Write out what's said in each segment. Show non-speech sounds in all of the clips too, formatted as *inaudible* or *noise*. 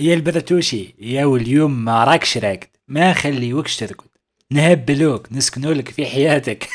يا البرتوشي يا اليوم ما راكش راكد ما خليوكش ترقد نهبلوك نسكنولك في حياتك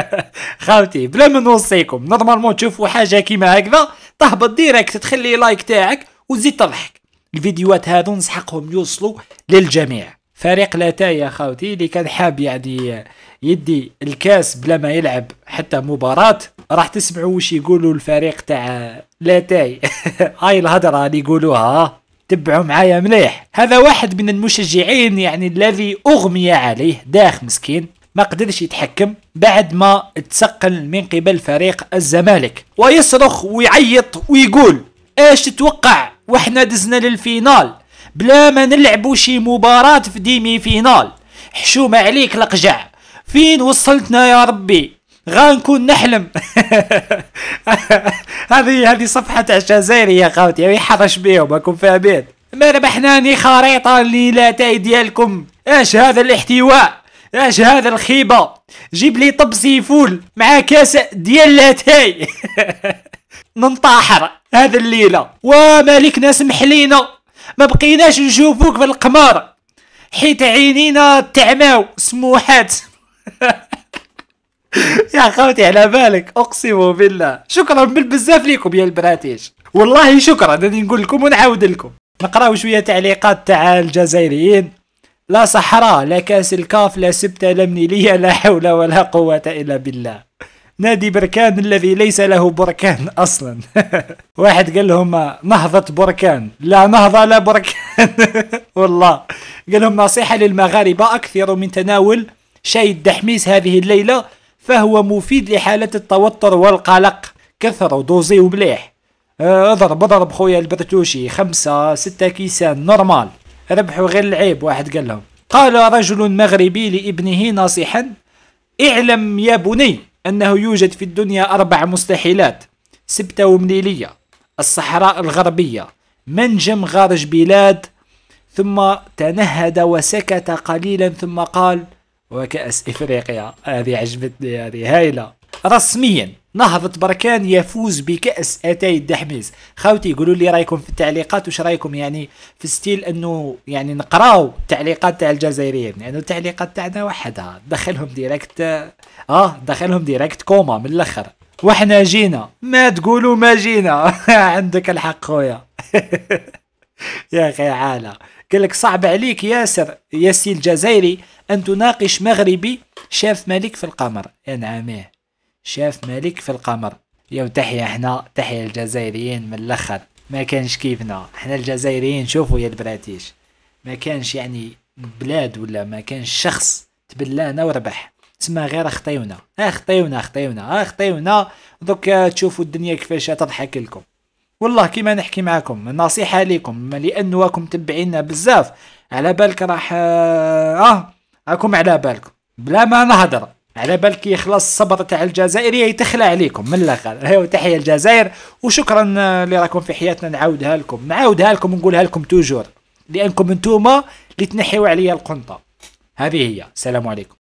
*laughs* خاوتي بلا ما نوصيكم نورمالمون تشوفوا حاجه كيما هكذا تهبط ديريكت تخلي لايك تاعك وتزيد تضحك الفيديوهات هذو نسحقهم يوصلوا للجميع فريق لاتا يا خاوتي اللي كان حاب يعني يدي الكاس بلا ما يلعب حتى مباراة راح تسمعوا وش يقولوا الفريق تاع لاتاي *laughs* هاي الهضره اللي يقولوها تبعوا معايا مليح هذا واحد من المشجعين يعني الذي أغمي عليه داخ مسكين ما قدرش يتحكم بعد ما تسقل من قبل فريق الزمالك ويصرخ ويعيط ويقول ايش تتوقع واحنا دزنا للفينال بلا ما نلعبو شي مباراة في ديمي فينال حشومة عليك لقجع فين وصلتنا يا ربي غنكون نحلم *laughs* هذه هذه صفحة الجزائر يا خاوتي يعني حرش بيهم راكم فاهمين ما ربحناني خريطة للاتاي ديالكم اش هذا الاحتواء اش هذا الخيبة جيب لي طبسي فول مع كاس ديال لاتاي *laughs* ننطحر هذا الليلة ومالكنا سمح لينا ما بقيناش نشوفوك في القمار حيت عينينا تعماو سموحات *laughs* يا خوتي على بالك اقسم بالله شكرا بالبزاف ليكم يا البراتيش والله شكرا راني نقول لكم ونعاود لكم نقراو شويه تعليقات تاع الجزائريين لا صحراء لا كاس الكاف لا سبت لا منيليه لا حول ولا قوه الا بالله نادي بركان الذي ليس له بركان اصلا *laughs* واحد قال لهم نهضه بركان لا نهضه لا بركان *laughs* والله قال لهم نصيحه للمغاربه اكثروا من تناول شاي الدحميس هذه الليله فهو مفيد لحالة التوتر والقلق كثر ودوزيه مليح اضرب آه، اضرب خويا البرتوشي خمسة ستة كيسان نورمال ربحوا غير العيب واحد قال لهم قال رجل مغربي لابنه ناصحا اعلم يا بني أنه يوجد في الدنيا أربع مستحيلات سبتة ومليلية الصحراء الغربية منجم غارج بلاد ثم تنهد وسكت قليلا ثم قال وكأس إفريقيا هذه عجبتني هذه هايلة رسميا نهضة بركان يفوز بكأس أتاي الدحميز خاوتي قولوا لي رايكم في التعليقات وش رايكم يعني في ستيل انه يعني نقراو التعليقات تاع الجزائريين لانه يعني التعليقات تاعنا وحدها دخلهم ديريكت اه دخلهم ديريكت كوما من الاخر وحنا جينا ما تقولوا ما جينا *laughs* عندك الحق خويا *laughs* يا اخي عاله قال لك صعب عليك ياسر ياسي الجزائري أن تناقش مغربي شاف ملك في القمر يا نعميه شاف ملك في القمر يا تحيا احنا تحيا الجزائريين من الاخر ما كانش كيفنا احنا الجزائريين شوفوا يا البراتيش ما كانش يعني بلاد ولا ما كانش شخص تبلانا وربح تسمى غير خطيونا اخطيونا اخطيونا اخطيونا دوك تشوفوا الدنيا كيفاش تضحك لكم والله كيما نحكي معاكم نصيحة ليكم راكم تبعينا بزاف على بالك راح آه،, اه راكم على بالكم بلا ما نهضر على بالك يخلص الصبر تاع الجزائرية يتخلى عليكم من الاخر *laughs* تحية الجزائر وشكرا آه، اللي راكم في حياتنا نعاودها لكم نعاودها لكم ونقولها لكم توجور لانكم انتوما اللي تنحيوا عليا القنطة هذه هي السلام عليكم